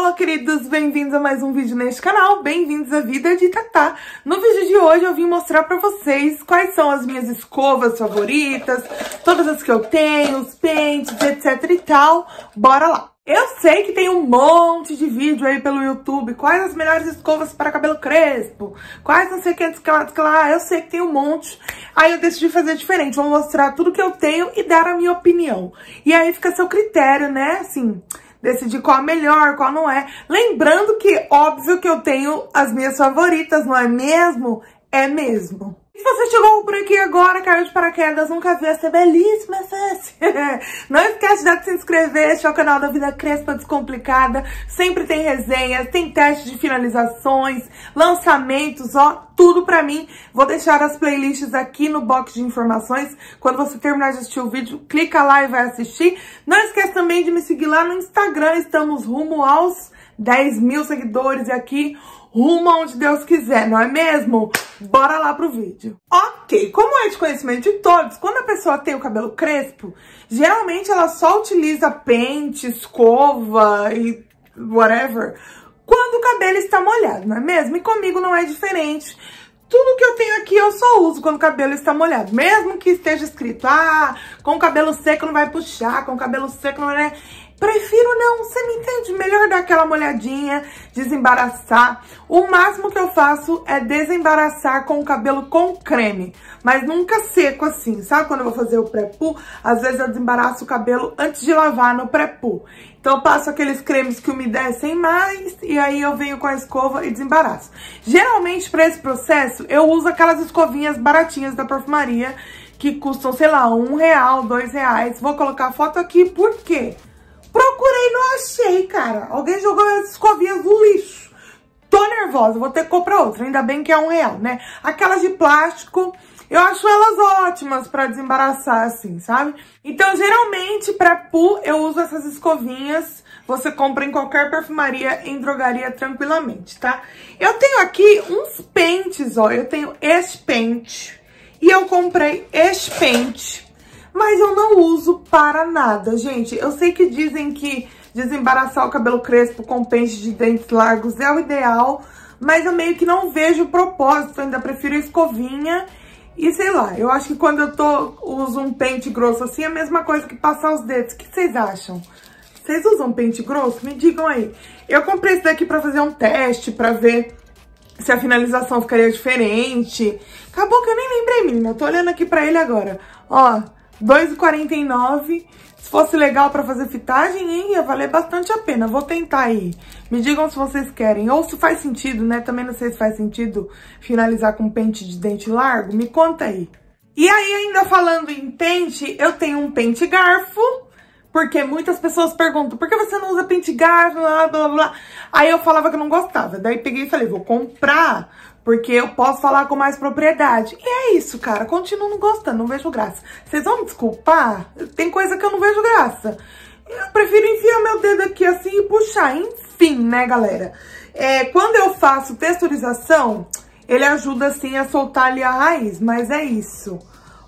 Fala, queridos! Bem-vindos a mais um vídeo neste canal, bem-vindos à Vida de Tatá. No vídeo de hoje eu vim mostrar pra vocês quais são as minhas escovas favoritas, todas as que eu tenho, os pentes, etc e tal. Bora lá! Eu sei que tem um monte de vídeo aí pelo YouTube, quais as melhores escovas para cabelo crespo, quais não sei quantos que, que lá, eu sei que tem um monte. Aí eu decidi fazer diferente, vou mostrar tudo que eu tenho e dar a minha opinião. E aí fica seu critério, né, assim decidir qual é melhor, qual não é. Lembrando que, óbvio que eu tenho as minhas favoritas, não é mesmo? É mesmo. Se você chegou por aqui agora, caiu de paraquedas, nunca viu essa belíssima face, não esquece de se inscrever, este é o canal da Vida Crespa Descomplicada, sempre tem resenhas, tem teste de finalizações, lançamentos, ó, tudo pra mim. Vou deixar as playlists aqui no box de informações, quando você terminar de assistir o vídeo, clica lá e vai assistir. Não esquece também de me seguir lá no Instagram, estamos rumo aos... 10 mil seguidores e aqui rumo onde Deus quiser, não é mesmo? Bora lá pro vídeo. Ok, como é de conhecimento de todos, quando a pessoa tem o cabelo crespo, geralmente ela só utiliza pente, escova e whatever, quando o cabelo está molhado, não é mesmo? E comigo não é diferente. Tudo que eu tenho aqui eu só uso quando o cabelo está molhado. Mesmo que esteja escrito, ah, com o cabelo seco não vai puxar, com o cabelo seco não vai... Prefiro não, você me entende? Melhor dar aquela molhadinha, desembaraçar. O máximo que eu faço é desembaraçar com o cabelo com creme, mas nunca seco assim, sabe? Quando eu vou fazer o pré-poo, às vezes eu desembaraço o cabelo antes de lavar no pré-poo. Então eu passo aqueles cremes que umedecem mais e aí eu venho com a escova e desembaraço. Geralmente para esse processo eu uso aquelas escovinhas baratinhas da perfumaria que custam, sei lá, um real, dois reais. Vou colocar a foto aqui, por quê? Procurei, não achei, cara. Alguém jogou as escovinhas no lixo. Tô nervosa, vou ter que comprar outra. Ainda bem que é um real, né? Aquelas de plástico, eu acho elas ótimas pra desembaraçar, assim, sabe? Então, geralmente, pra pu, eu uso essas escovinhas. Você compra em qualquer perfumaria, em drogaria, tranquilamente, tá? Eu tenho aqui uns pentes, ó. Eu tenho este pente. E eu comprei este pente mas eu não uso para nada, gente. Eu sei que dizem que desembaraçar o cabelo crespo com pente de dentes largos é o ideal, mas eu meio que não vejo o propósito, eu ainda prefiro escovinha e sei lá, eu acho que quando eu tô, uso um pente grosso assim, é a mesma coisa que passar os dedos. O que vocês acham? Vocês usam pente grosso? Me digam aí. Eu comprei esse daqui pra fazer um teste, pra ver se a finalização ficaria diferente. Acabou que eu nem lembrei, menina. Eu tô olhando aqui pra ele agora. Ó, 2,49. Se fosse legal pra fazer fitagem, hein? Ia valer bastante a pena. Vou tentar aí. Me digam se vocês querem. Ou se faz sentido, né? Também não sei se faz sentido finalizar com pente de dente largo. Me conta aí. E aí, ainda falando em pente, eu tenho um pente garfo. Porque muitas pessoas perguntam, por que você não usa pente garfo, blá, blá, blá. Aí eu falava que eu não gostava. Daí peguei e falei, vou comprar porque eu posso falar com mais propriedade. E é isso, cara. Continuo não gostando, não vejo graça. Vocês vão me desculpar? Tem coisa que eu não vejo graça. Eu prefiro enfiar meu dedo aqui assim e puxar. Enfim, né, galera? É, quando eu faço texturização, ele ajuda assim a soltar ali a raiz, mas é isso.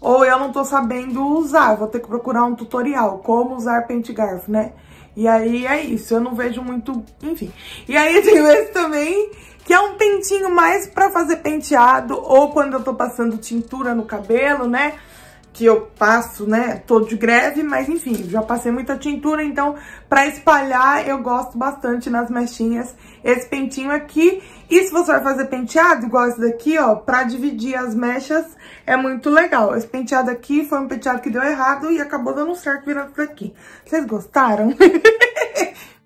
Ou eu não tô sabendo usar, vou ter que procurar um tutorial, como usar pente garfo, né? E aí é isso, eu não vejo muito, enfim. E aí tem esse também que é um pentinho mais pra fazer penteado ou quando eu tô passando tintura no cabelo, né? Que eu passo, né? Tô de greve, mas enfim, já passei muita tintura, então pra espalhar eu gosto bastante nas mechinhas esse pentinho aqui. E se você vai fazer penteado, igual esse daqui, ó, pra dividir as mechas, é muito legal. Esse penteado aqui foi um penteado que deu errado e acabou dando certo virando isso daqui. Vocês gostaram?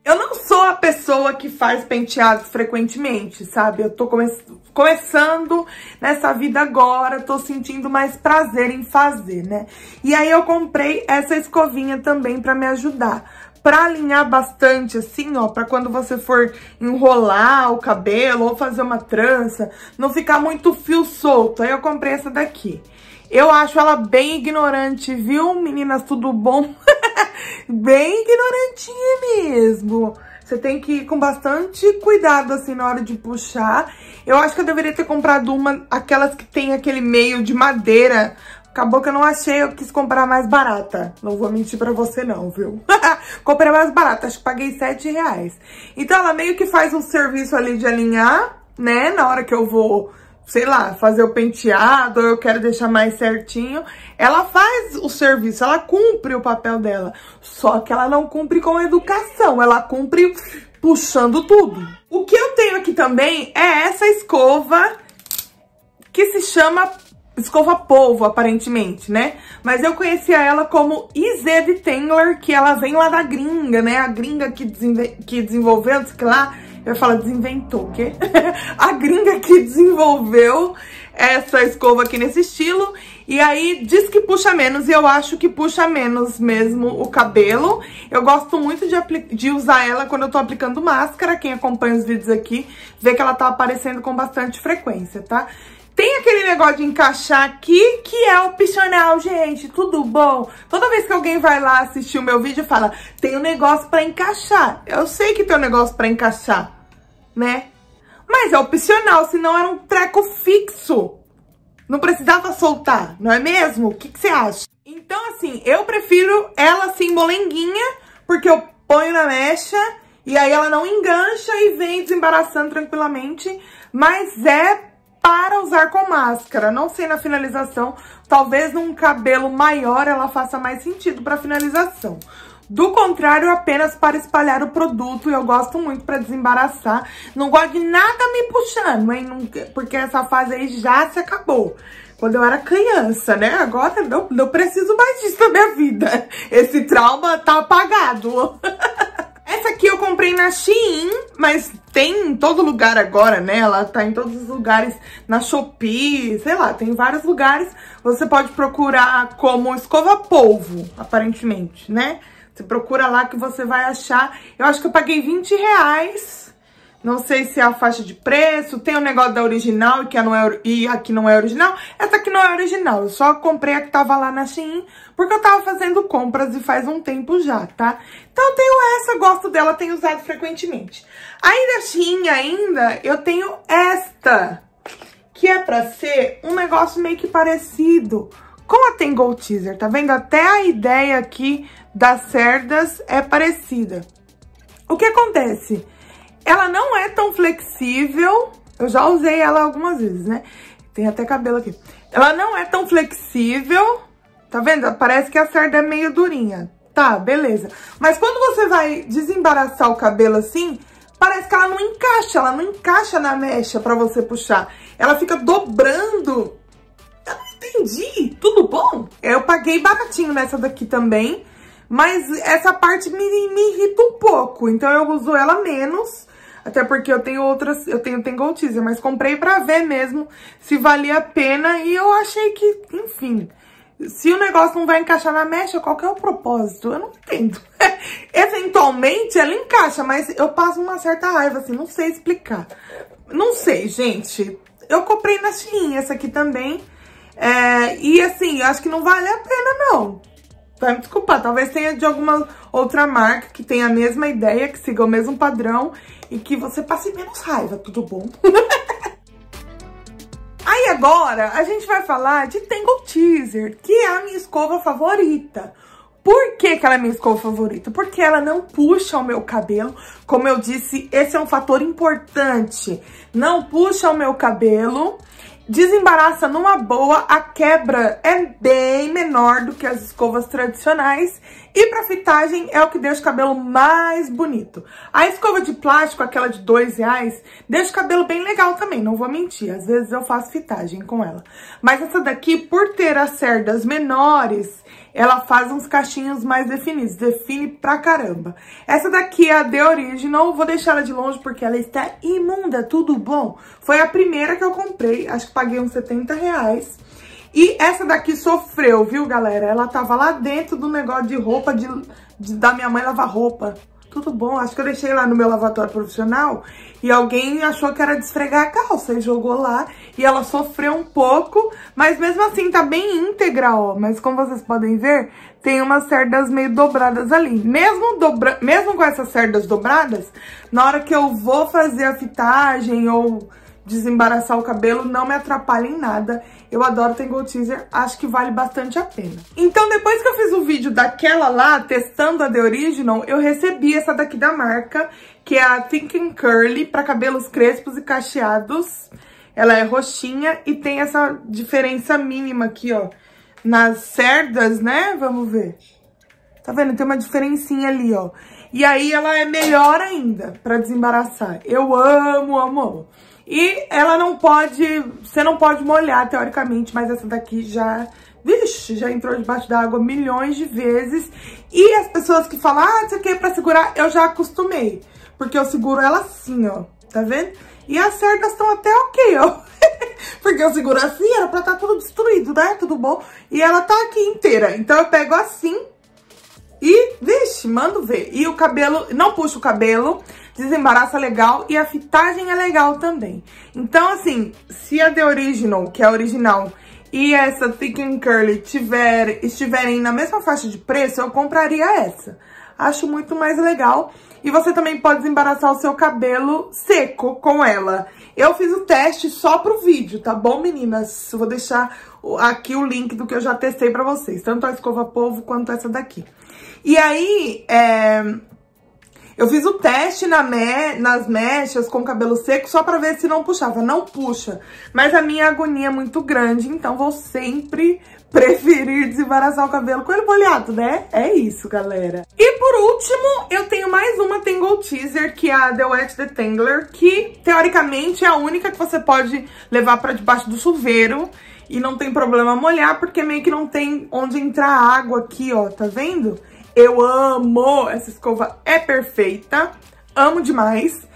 Eu não sou a pessoa que faz penteados frequentemente, sabe? Eu tô come começando nessa vida agora, tô sentindo mais prazer em fazer, né? E aí eu comprei essa escovinha também pra me ajudar pra alinhar bastante, assim, ó, pra quando você for enrolar o cabelo ou fazer uma trança, não ficar muito fio solto. Aí eu comprei essa daqui. Eu acho ela bem ignorante, viu, meninas? Tudo bom? bem ignorantinha mesmo. Você tem que ir com bastante cuidado, assim, na hora de puxar. Eu acho que eu deveria ter comprado uma, aquelas que tem aquele meio de madeira. Acabou que eu não achei, eu quis comprar mais barata. Não vou mentir pra você não, viu? Comprei mais barata, acho que paguei 7 reais. Então ela meio que faz um serviço ali de alinhar, né? Na hora que eu vou sei lá, fazer o penteado, ou eu quero deixar mais certinho. Ela faz o serviço, ela cumpre o papel dela. Só que ela não cumpre com educação, ela cumpre puxando tudo. O que eu tenho aqui também é essa escova que se chama escova polvo, aparentemente, né? Mas eu conhecia ela como Izeve Tengler que ela vem lá da gringa, né? A gringa que, que desenvolveu, sei lá, eu falo, desinventou o quê? a gringa que desenvolveu essa escova aqui nesse estilo. E aí diz que puxa menos e eu acho que puxa menos mesmo o cabelo. Eu gosto muito de, de usar ela quando eu tô aplicando máscara. Quem acompanha os vídeos aqui vê que ela tá aparecendo com bastante frequência, tá? Tem aquele negócio de encaixar aqui, que é opcional, gente, tudo bom? Toda vez que alguém vai lá assistir o meu vídeo, fala, tem um negócio pra encaixar. Eu sei que tem um negócio pra encaixar, né? Mas é opcional, senão era um treco fixo. Não precisava soltar, não é mesmo? O que, que você acha? Então, assim, eu prefiro ela assim, molenguinha, porque eu ponho na mecha e aí ela não engancha e vem desembaraçando tranquilamente. Mas é para usar com máscara. Não sei na finalização, talvez num cabelo maior ela faça mais sentido para finalização. Do contrário, é apenas para espalhar o produto. E eu gosto muito para desembaraçar. Não gosto de nada me puxando, hein? porque essa fase aí já se acabou. Quando eu era criança, né? Agora não, não preciso mais disso na minha vida. Esse trauma tá apagado. que eu comprei na Shein, mas tem em todo lugar agora, né? Ela tá em todos os lugares, na Shopee, sei lá, tem vários lugares. Você pode procurar como escova polvo, aparentemente, né? Você procura lá que você vai achar. Eu acho que eu paguei 20 reais não sei se é a faixa de preço, tem o um negócio da original que não é, e a que não é original. Essa aqui não é original, eu só comprei a que tava lá na Shein, porque eu tava fazendo compras e faz um tempo já, tá? Então tenho essa, gosto dela, tenho usado frequentemente. Aí da Shein ainda, eu tenho esta, que é pra ser um negócio meio que parecido com a Tangle Teaser, tá vendo? Até a ideia aqui das cerdas é parecida. O que acontece? Ela não é tão flexível. Eu já usei ela algumas vezes, né? Tem até cabelo aqui. Ela não é tão flexível. Tá vendo? Parece que a cerda é meio durinha. Tá, beleza. Mas quando você vai desembaraçar o cabelo assim, parece que ela não encaixa. Ela não encaixa na mecha pra você puxar. Ela fica dobrando. Eu não entendi. Tudo bom? Eu paguei baratinho nessa daqui também. Mas essa parte me, me irrita um pouco. Então eu uso ela menos até porque eu tenho outras, eu tenho Teaser, mas comprei pra ver mesmo se valia a pena. E eu achei que, enfim, se o negócio não vai encaixar na mecha, qual que é o propósito? Eu não entendo. Eventualmente ela encaixa, mas eu passo uma certa raiva, assim, não sei explicar. Não sei, gente. Eu comprei na Shein essa aqui também. É, e assim, eu acho que não vale a pena, não. Vai tá, me desculpar, talvez tenha de alguma outra marca que tenha a mesma ideia, que siga o mesmo padrão e que você passe menos raiva, tudo bom? Aí agora a gente vai falar de Tangle Teaser, que é a minha escova favorita. Por que, que, ela é minha escova favorita? Porque ela não puxa o meu cabelo. Como eu disse, esse é um fator importante. Não puxa o meu cabelo. Desembaraça numa boa, a quebra é bem menor do que as escovas tradicionais e para fitagem é o que deixa o cabelo mais bonito. A escova de plástico, aquela de dois reais, deixa o cabelo bem legal também, não vou mentir. Às vezes eu faço fitagem com ela. Mas essa daqui, por ter as cerdas menores ela faz uns cachinhos mais definidos, define pra caramba. Essa daqui é a The Original, vou deixar ela de longe porque ela está imunda, é tudo bom? Foi a primeira que eu comprei, acho que paguei uns 70 reais. E essa daqui sofreu, viu, galera? Ela tava lá dentro do negócio de roupa, de, de da minha mãe lavar roupa tudo bom. Acho que eu deixei lá no meu lavatório profissional e alguém achou que era desfregar a calça e jogou lá. E ela sofreu um pouco, mas mesmo assim tá bem íntegra, ó. Mas como vocês podem ver, tem umas cerdas meio dobradas ali. Mesmo, dobra... Mesmo com essas cerdas dobradas, na hora que eu vou fazer a fitagem ou desembaraçar o cabelo, não me atrapalha em nada. Eu adoro Tangle Teaser, acho que vale bastante a pena. Então, depois que eu fiz o vídeo daquela lá, testando a The Original, eu recebi essa daqui da marca, que é a Thinking Curly, para cabelos crespos e cacheados. Ela é roxinha e tem essa diferença mínima aqui, ó, nas cerdas, né? Vamos ver. Tá vendo? Tem uma diferencinha ali, ó. E aí ela é melhor ainda pra desembaraçar. Eu amo, amo, amo. E ela não pode... Você não pode molhar, teoricamente, mas essa daqui já... Vixe, já entrou debaixo da água milhões de vezes. E as pessoas que falam, ah, isso aqui é pra segurar, eu já acostumei. Porque eu seguro ela assim, ó. Tá vendo? E as cerdas estão até ok, ó. porque eu seguro assim, era pra estar tá tudo destruído, né? Tudo bom. E ela tá aqui inteira. Então eu pego assim e, vixe, mando ver. E o cabelo, não puxo o cabelo desembaraça legal e a fitagem é legal também. Então, assim, se a The Original, que é a original, e essa Thick and Curly tiver, estiverem na mesma faixa de preço, eu compraria essa. Acho muito mais legal. E você também pode desembaraçar o seu cabelo seco com ela. Eu fiz o teste só pro vídeo, tá bom, meninas? vou deixar aqui o link do que eu já testei pra vocês. Tanto a escova polvo quanto essa daqui. E aí, é, eu fiz o teste na me, nas mechas com cabelo seco só pra ver se não puxava. Não puxa, mas a minha agonia é muito grande, então vou sempre preferir desembaraçar o cabelo com ele molhado, né? É isso, galera. E por último, eu tenho mais uma Tangle Teaser, que é a The Wet Detangler, que teoricamente é a única que você pode levar pra debaixo do chuveiro e não tem problema molhar, porque meio que não tem onde entrar água aqui, ó, tá vendo? Eu amo, essa escova é perfeita, amo demais.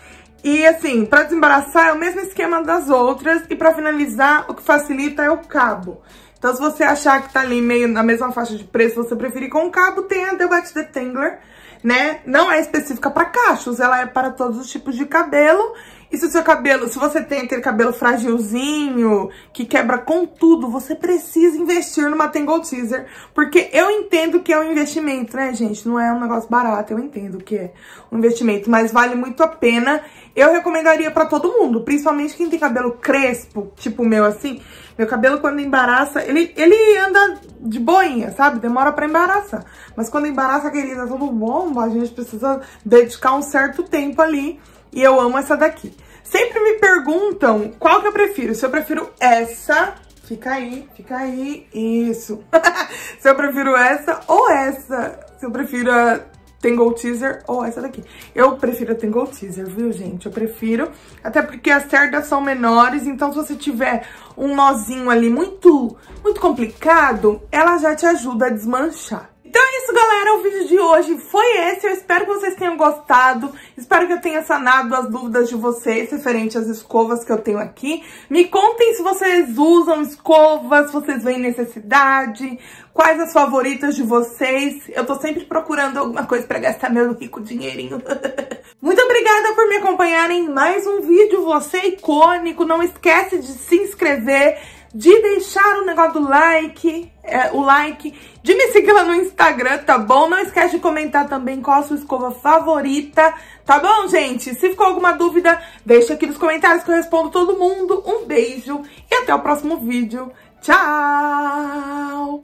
E assim, pra desembaraçar é o mesmo esquema das outras e pra finalizar, o que facilita é o cabo. Então se você achar que tá ali meio na mesma faixa de preço, você preferir com o cabo, tem a Debate Detangler, né? Não é específica pra cachos, ela é para todos os tipos de cabelo e se o seu cabelo, se você tem aquele cabelo fragilzinho, que quebra com tudo, você precisa investir numa Tangle Teaser. Porque eu entendo que é um investimento, né, gente? Não é um negócio barato, eu entendo que é um investimento. Mas vale muito a pena. Eu recomendaria pra todo mundo, principalmente quem tem cabelo crespo, tipo o meu assim. Meu cabelo, quando embaraça, ele, ele anda de boinha, sabe? Demora pra embaraçar. Mas quando embaraça, querida, tá tudo bom, a gente precisa dedicar um certo tempo ali e eu amo essa daqui. Sempre me perguntam qual que eu prefiro. Se eu prefiro essa... Fica aí, fica aí. Isso. se eu prefiro essa ou essa. Se eu prefiro a Tangle Teaser ou essa daqui. Eu prefiro a Tangle Teaser, viu, gente? Eu prefiro. Até porque as cerdas são menores. Então, se você tiver um nozinho ali muito, muito complicado, ela já te ajuda a desmanchar. Então é isso, galera. O vídeo de hoje foi esse. Eu espero que vocês tenham gostado. Espero que eu tenha sanado as dúvidas de vocês referente às escovas que eu tenho aqui. Me contem se vocês usam escovas, se vocês veem necessidade, quais as favoritas de vocês. Eu tô sempre procurando alguma coisa pra gastar meu rico dinheirinho. Muito obrigada por me acompanharem em mais um vídeo. Você é icônico. Não esquece de se inscrever de deixar o negócio do like, é, o like, de me seguir lá no Instagram, tá bom? Não esquece de comentar também qual a sua escova favorita, tá bom, gente? Se ficou alguma dúvida, deixa aqui nos comentários que eu respondo todo mundo. Um beijo e até o próximo vídeo. Tchau!